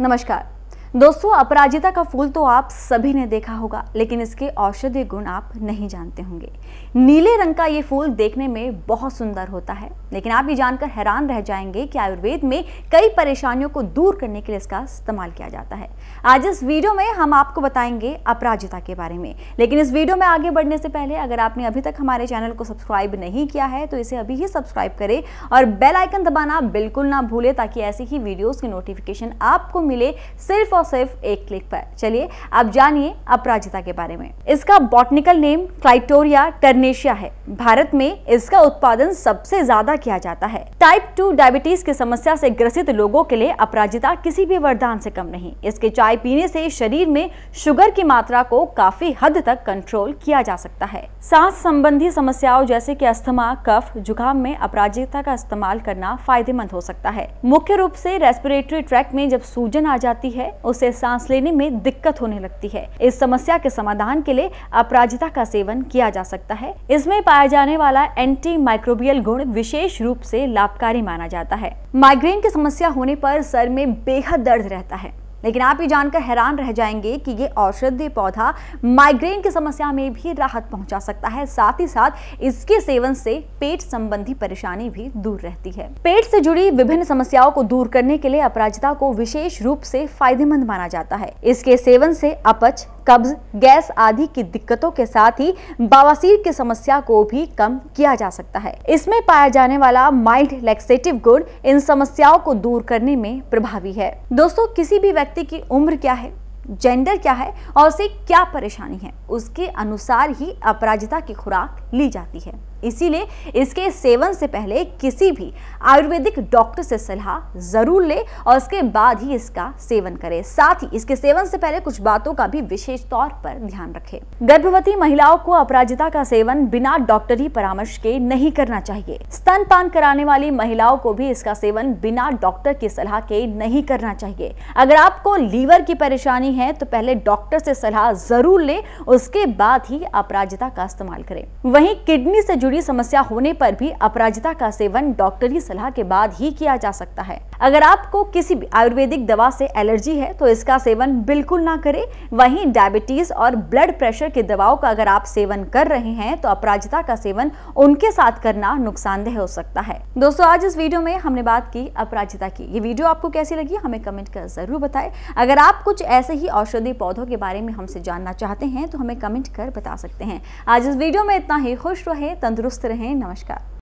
नमस्कार दोस्तों अपराजिता का फूल तो आप सभी ने देखा होगा लेकिन इसके औषधीय गुण आप नहीं जानते होंगे नीले रंग का ये फूल देखने में बहुत सुंदर होता है लेकिन आप ये जानकर हैरान रह जाएंगे कि आयुर्वेद में कई परेशानियों को दूर करने के लिए इसका इस्तेमाल किया जाता है आज इस वीडियो में हम आपको बताएंगे अपराजिता के बारे में लेकिन इस वीडियो में आगे बढ़ने से पहले अगर आपने अभी तक हमारे चैनल को सब्सक्राइब नहीं किया है तो इसे अभी ही सब्सक्राइब करें और बेलाइकन दबाना बिल्कुल ना भूलें ताकि ऐसी ही वीडियोज़ की नोटिफिकेशन आपको मिले सिर्फ और और सिर्फ एक क्लिक पर चलिए अब जानिए अपराजिता के बारे में इसका बॉटनिकल नेम क्लाइटोरिया टर्नेशिया है भारत में इसका उत्पादन सबसे ज्यादा किया जाता है टाइप टू डायबिटीज की समस्या से ग्रसित लोगों के लिए अपराजिता किसी भी वरदान से कम नहीं इसके चाय पीने से शरीर में शुगर की मात्रा को काफी हद तक कंट्रोल किया जा सकता है सांस संबंधी समस्याओं जैसे की अस्थमा कफ जुकाम में अपराजिता का इस्तेमाल करना फायदेमंद हो सकता है मुख्य रूप से रेस्पिरेटरी ट्रैक में जब सूजन आ जाती है उसे सांस लेने में दिक्कत होने लगती है इस समस्या के समाधान के लिए अपराजिता का सेवन किया जा सकता है इसमें पाया जाने वाला एंटी माइक्रोबियल गुण विशेष रूप से लाभकारी माना जाता है माइग्रेन की समस्या होने पर सर में बेहद दर्द रहता है लेकिन आप ये जानकर हैरान रह जाएंगे कि ये औषधीय पौधा माइग्रेन की समस्या में भी राहत पहुंचा सकता है साथ ही साथ इसके सेवन से पेट संबंधी परेशानी भी दूर रहती है पेट से जुड़ी विभिन्न समस्याओं को दूर करने के लिए अपराजिता को विशेष रूप से फायदेमंद माना जाता है इसके सेवन से अपच कब्ज गैस आदि की दिक्कतों के साथ ही बवासीर की समस्या को भी कम किया जा सकता है इसमें पाया जाने वाला माइल्ड लेक्सेटिव गुण इन समस्याओं को दूर करने में प्रभावी है दोस्तों किसी भी व्यक्ति की उम्र क्या है जेंडर क्या है और उसे क्या परेशानी है उसके अनुसार ही अपराजिता की खुराक ली जाती है इसीलिए इसके सेवन से पहले किसी भी आयुर्वेदिक डॉक्टर से सलाह ज़रूर ले और उसके बाद ही इसका सेवन करें साथ ही इसके सेवन से पहले कुछ बातों का भी विशेष तौर पर ध्यान रखें गर्भवती महिलाओं को अपराजिता का सेवन बिना डॉक्टरी परामर्श के नहीं करना चाहिए स्तनपान कराने वाली महिलाओं को भी इसका सेवन बिना डॉक्टर की सलाह के नहीं करना चाहिए अगर आपको लीवर की परेशानी है तो पहले डॉक्टर से सलाह जरूर ले उसके बाद ही अपराजिता का इस्तेमाल करें वही किडनी से जुड़ी जुड़ी समस्या होने पर भी अपराजिता का सेवन डॉक्टरी सलाह के बाद ही किया जा सकता है अगर आपको किसी भी आयुर्वेदिक दवा से एलर्जी है तो इसका सेवन बिल्कुल ना करें वहीं डायबिटीज़ और ब्लड प्रेशर की दवाओं का अगर आप सेवन कर रहे हैं तो अपराजिता का सेवन उनके साथ करना नुकसानदेह हो सकता है दोस्तों आज इस वीडियो में हमने बात की अपराजिता की ये वीडियो आपको कैसी लगी हमें कमेंट कर ज़रूर बताए अगर आप कुछ ऐसे ही औषधि पौधों के बारे में हमसे जानना चाहते हैं तो हमें कमेंट कर बता सकते हैं आज इस वीडियो में इतना ही खुश रहें तंदुरुस्त रहें नमस्कार